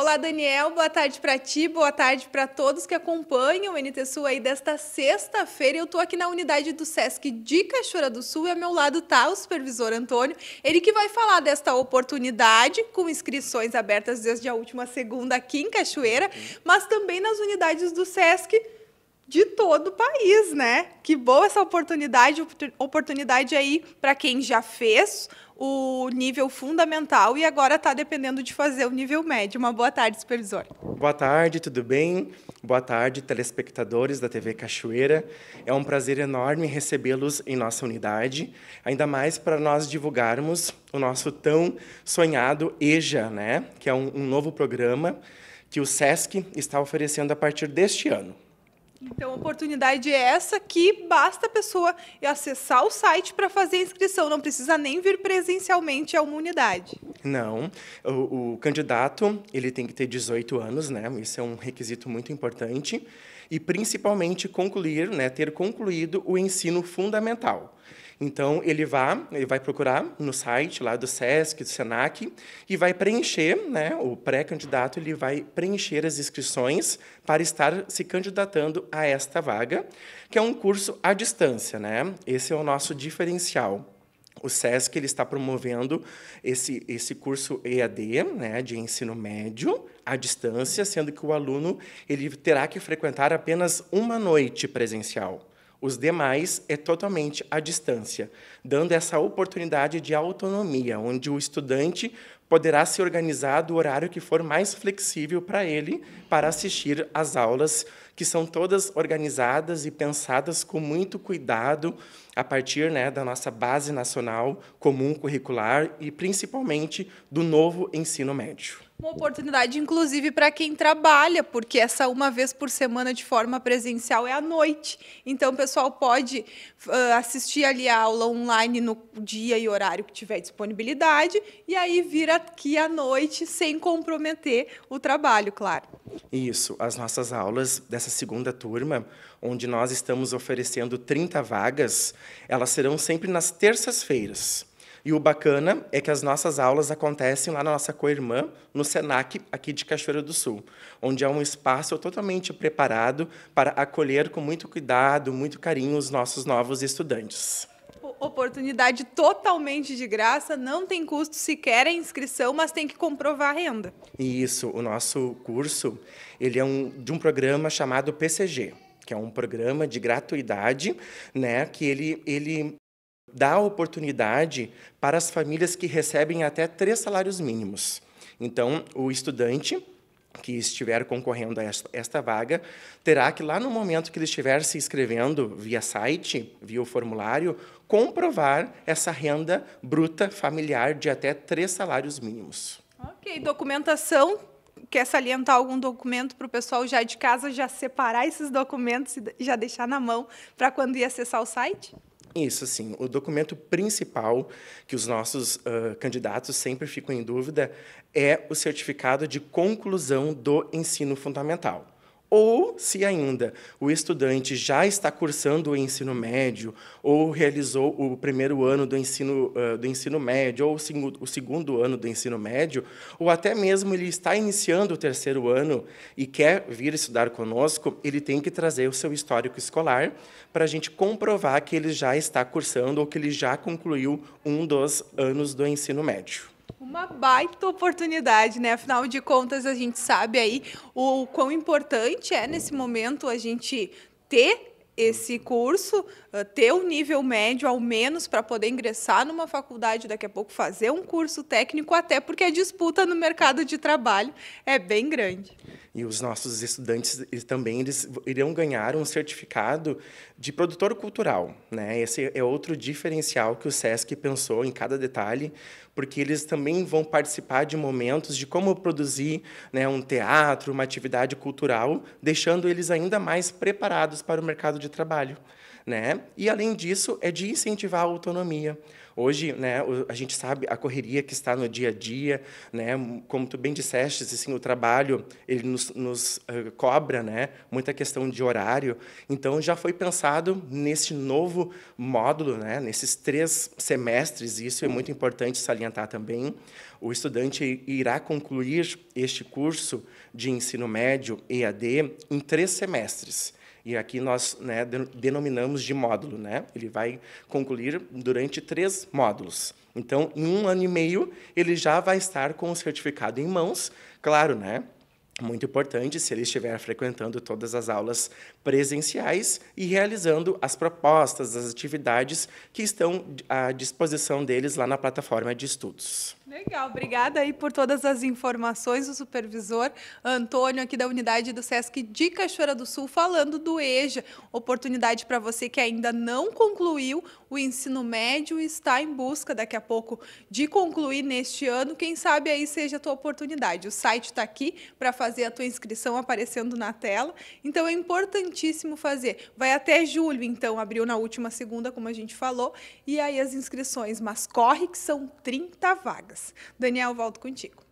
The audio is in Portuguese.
Olá, Daniel. Boa tarde para ti, boa tarde para todos que acompanham o NT Sul aí desta sexta-feira. Eu estou aqui na unidade do SESC de Cachoeira do Sul e ao meu lado está o supervisor Antônio. Ele que vai falar desta oportunidade com inscrições abertas desde a última segunda aqui em Cachoeira, mas também nas unidades do SESC de todo o país, né? Que boa essa oportunidade, oportunidade aí para quem já fez o nível fundamental e agora está dependendo de fazer o nível médio. Uma boa tarde, supervisor. Boa tarde, tudo bem? Boa tarde, telespectadores da TV Cachoeira. É um prazer enorme recebê-los em nossa unidade, ainda mais para nós divulgarmos o nosso tão sonhado EJA, né? que é um, um novo programa que o SESC está oferecendo a partir deste ano. Então, oportunidade é essa que basta a pessoa acessar o site para fazer a inscrição, não precisa nem vir presencialmente a uma unidade. Não, o, o, candidato ele tem que ter 18 anos, né? Isso é um requisito muito importante e principalmente concluir, né, ter concluído o ensino fundamental. Então, ele vai, ele vai procurar no site lá do SESC, do SENAC, e vai preencher, né, o pré-candidato ele vai preencher as inscrições para estar se candidatando a esta vaga, que é um curso à distância. Né? Esse é o nosso diferencial. O SESC ele está promovendo esse, esse curso EAD, né, de ensino médio, à distância, sendo que o aluno ele terá que frequentar apenas uma noite presencial. Os demais é totalmente à distância, dando essa oportunidade de autonomia, onde o estudante poderá se organizar do horário que for mais flexível para ele para assistir às aulas, que são todas organizadas e pensadas com muito cuidado a partir né, da nossa base nacional comum curricular e principalmente do novo ensino médio. Uma oportunidade, inclusive, para quem trabalha, porque essa uma vez por semana de forma presencial é à noite. Então, o pessoal pode uh, assistir ali a aula online no dia e horário que tiver disponibilidade, e aí vir aqui à noite sem comprometer o trabalho, claro. Isso. As nossas aulas dessa segunda turma, onde nós estamos oferecendo 30 vagas, elas serão sempre nas terças-feiras. E o bacana é que as nossas aulas acontecem lá na nossa co-irmã, no SENAC, aqui de Cachoeira do Sul, onde é um espaço totalmente preparado para acolher com muito cuidado, muito carinho os nossos novos estudantes oportunidade totalmente de graça, não tem custo sequer a inscrição, mas tem que comprovar a renda. Isso, o nosso curso, ele é um, de um programa chamado PCG, que é um programa de gratuidade, né, que ele, ele dá oportunidade para as famílias que recebem até três salários mínimos. Então, o estudante que estiver concorrendo a esta vaga terá que, lá no momento que ele estiver se inscrevendo via site, via o formulário, comprovar essa renda bruta familiar de até três salários mínimos. Ok, documentação quer salientar algum documento para o pessoal já de casa já separar esses documentos e já deixar na mão para quando ir acessar o site? Isso, sim. O documento principal que os nossos uh, candidatos sempre ficam em dúvida é o certificado de conclusão do ensino fundamental ou se ainda o estudante já está cursando o ensino médio, ou realizou o primeiro ano do ensino, uh, do ensino médio, ou o segundo ano do ensino médio, ou até mesmo ele está iniciando o terceiro ano e quer vir estudar conosco, ele tem que trazer o seu histórico escolar para a gente comprovar que ele já está cursando ou que ele já concluiu um dos anos do ensino médio. Uma baita oportunidade, né? Afinal de contas, a gente sabe aí o quão importante é nesse momento a gente ter esse curso, eh, ter o um nível médio ao menos para poder ingressar numa faculdade, daqui a pouco fazer um curso técnico, até porque a disputa no mercado de trabalho é bem grande. E os nossos estudantes também eles irão ganhar um certificado de produtor cultural. Né? Esse é outro diferencial que o SESC pensou em cada detalhe, porque eles também vão participar de momentos de como produzir né, um teatro, uma atividade cultural, deixando eles ainda mais preparados para o mercado de trabalho. Né? E, além disso, é de incentivar a autonomia Hoje, né, a gente sabe a correria que está no dia a dia, né, como tu bem disseste, assim, o trabalho ele nos, nos uh, cobra, né, muita questão de horário. Então já foi pensado nesse novo módulo, né, nesses três semestres. Isso é muito importante salientar também. O estudante irá concluir este curso de ensino médio EAD em três semestres. E aqui nós né, denominamos de módulo. Né? Ele vai concluir durante três módulos. Então, em um ano e meio, ele já vai estar com o certificado em mãos, claro, né? Muito importante se ele estiver frequentando todas as aulas presenciais e realizando as propostas, as atividades que estão à disposição deles lá na plataforma de estudos. Legal, obrigada aí por todas as informações. O supervisor Antônio, aqui da unidade do SESC de Cachoeira do Sul, falando do EJA. Oportunidade para você que ainda não concluiu o ensino médio e está em busca daqui a pouco de concluir neste ano. Quem sabe aí seja a tua oportunidade. O site está aqui para fazer a tua inscrição aparecendo na tela. Então é importantíssimo fazer. Vai até julho, então, abriu na última segunda, como a gente falou, e aí as inscrições. Mas corre que são 30 vagas. Daniel, volto contigo.